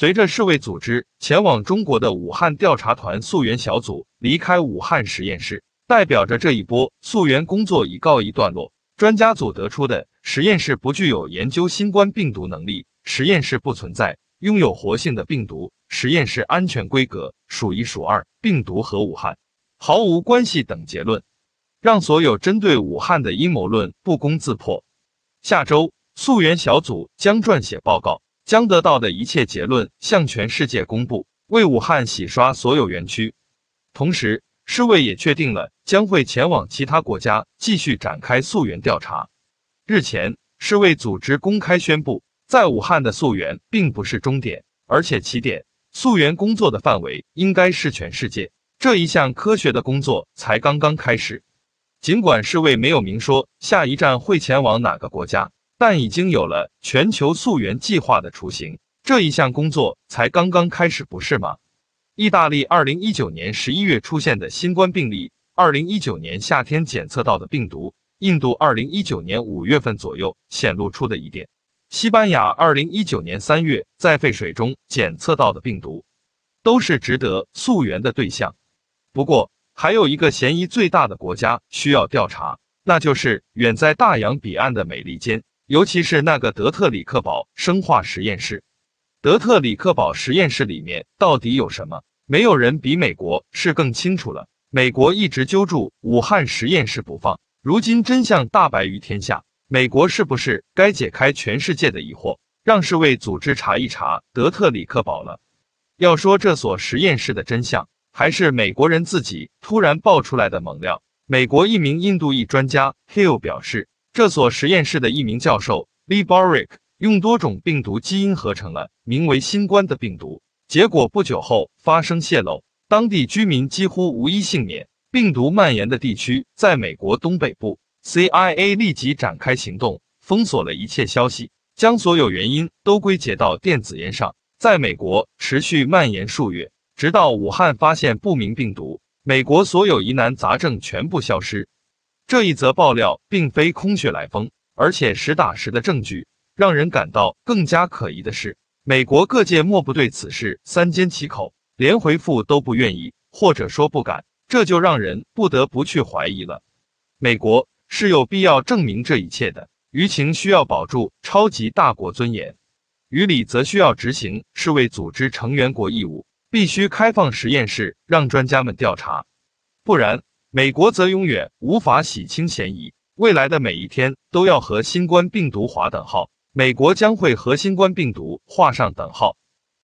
随着世卫组织前往中国的武汉调查团溯源小组离开武汉实验室，代表着这一波溯源工作已告一段落。专家组得出的实验室不具有研究新冠病毒能力，实验室不存在拥有活性的病毒，实验室安全规格数一数二，病毒和武汉毫无关系等结论，让所有针对武汉的阴谋论不攻自破。下周溯源小组将撰写报告。将得到的一切结论向全世界公布，为武汉洗刷所有园区。同时，世卫也确定了将会前往其他国家继续展开溯源调查。日前，世卫组织公开宣布，在武汉的溯源并不是终点，而且起点溯源工作的范围应该是全世界。这一项科学的工作才刚刚开始。尽管世卫没有明说，下一站会前往哪个国家。但已经有了全球溯源计划的雏形，这一项工作才刚刚开始，不是吗？意大利二零一九年十一月出现的新冠病例，二零一九年夏天检测到的病毒，印度二零一九年五月份左右显露出的疑点，西班牙二零一九年三月在废水中检测到的病毒，都是值得溯源的对象。不过，还有一个嫌疑最大的国家需要调查，那就是远在大洋彼岸的美利坚。尤其是那个德特里克堡生化实验室，德特里克堡实验室里面到底有什么？没有人比美国是更清楚了。美国一直揪住武汉实验室不放，如今真相大白于天下，美国是不是该解开全世界的疑惑，让世卫组织查一查德特里克堡了？要说这所实验室的真相，还是美国人自己突然爆出来的猛料。美国一名印度裔专家 Hill 表示。这所实验室的一名教授 l i b a r i k 用多种病毒基因合成了名为“新冠”的病毒，结果不久后发生泄漏，当地居民几乎无一幸免。病毒蔓延的地区在美国东北部，CIA 立即展开行动，封锁了一切消息，将所有原因都归结到电子烟上。在美国持续蔓延数月，直到武汉发现不明病毒，美国所有疑难杂症全部消失。这一则爆料并非空穴来风，而且实打实的证据让人感到更加可疑的是，美国各界莫不对此事三缄其口，连回复都不愿意，或者说不敢，这就让人不得不去怀疑了。美国是有必要证明这一切的，舆情需要保住超级大国尊严，于理则需要执行世卫组织成员国义务，必须开放实验室让专家们调查，不然。美国则永远无法洗清嫌疑，未来的每一天都要和新冠病毒划等号。美国将会和新冠病毒画上等号。